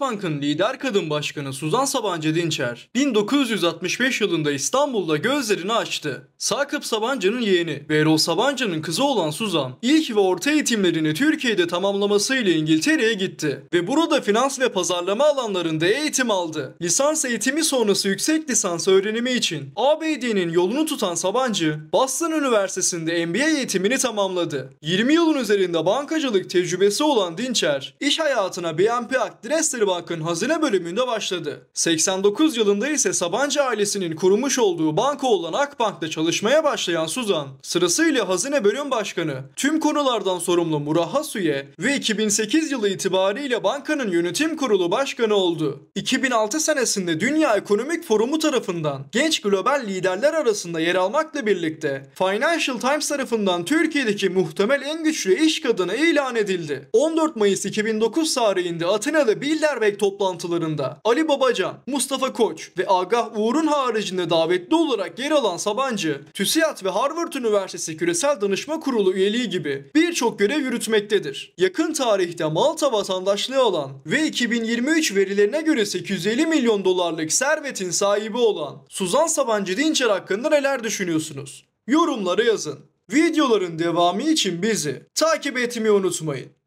Bank'ın lider kadın başkanı Suzan Sabancı Dinçer, 1965 yılında İstanbul'da gözlerini açtı. Sakıp Sabancı'nın yeğeni ve Erol Sabancı'nın kızı olan Suzan, ilk ve orta eğitimlerini Türkiye'de tamamlamasıyla İngiltere'ye gitti ve burada finans ve pazarlama alanlarında eğitim aldı. Lisans eğitimi sonrası yüksek lisans öğrenimi için ABD'nin yolunu tutan Sabancı, Boston Üniversitesi'nde MBA eğitimini tamamladı. 20 yılın üzerinde bankacılık tecrübesi olan Dinçer, iş hayatına BNP Akdresleri İşleri Bank'ın hazine bölümünde başladı. 89 yılında ise Sabancı ailesinin kurmuş olduğu banka olan Akbank'ta çalışmaya başlayan Suzan, sırasıyla hazine bölüm başkanı, tüm konulardan sorumlu murahhas üye ve 2008 yılı itibariyle bankanın yönetim kurulu başkanı oldu. 2006 senesinde Dünya Ekonomik Forumu tarafından genç global liderler arasında yer almakla birlikte Financial Times tarafından Türkiye'deki muhtemel en güçlü iş kadını ilan edildi. 14 Mayıs 2009 tarihinde Atina'da Bilder Bilderberg toplantılarında Ali Babacan, Mustafa Koç ve Agah Uğur'un haricinde davetli olarak yer alan Sabancı, TÜSİAD ve Harvard Üniversitesi Küresel Danışma Kurulu üyeliği gibi birçok görev yürütmektedir. Yakın tarihte Malta vatandaşlığı alan ve 2023 verilerine göre 850 milyon dolarlık servetin sahibi olan Suzan Sabancı Dinçer hakkında neler düşünüyorsunuz? Yorumlara yazın. Videoların devamı için bizi takip etmeyi unutmayın.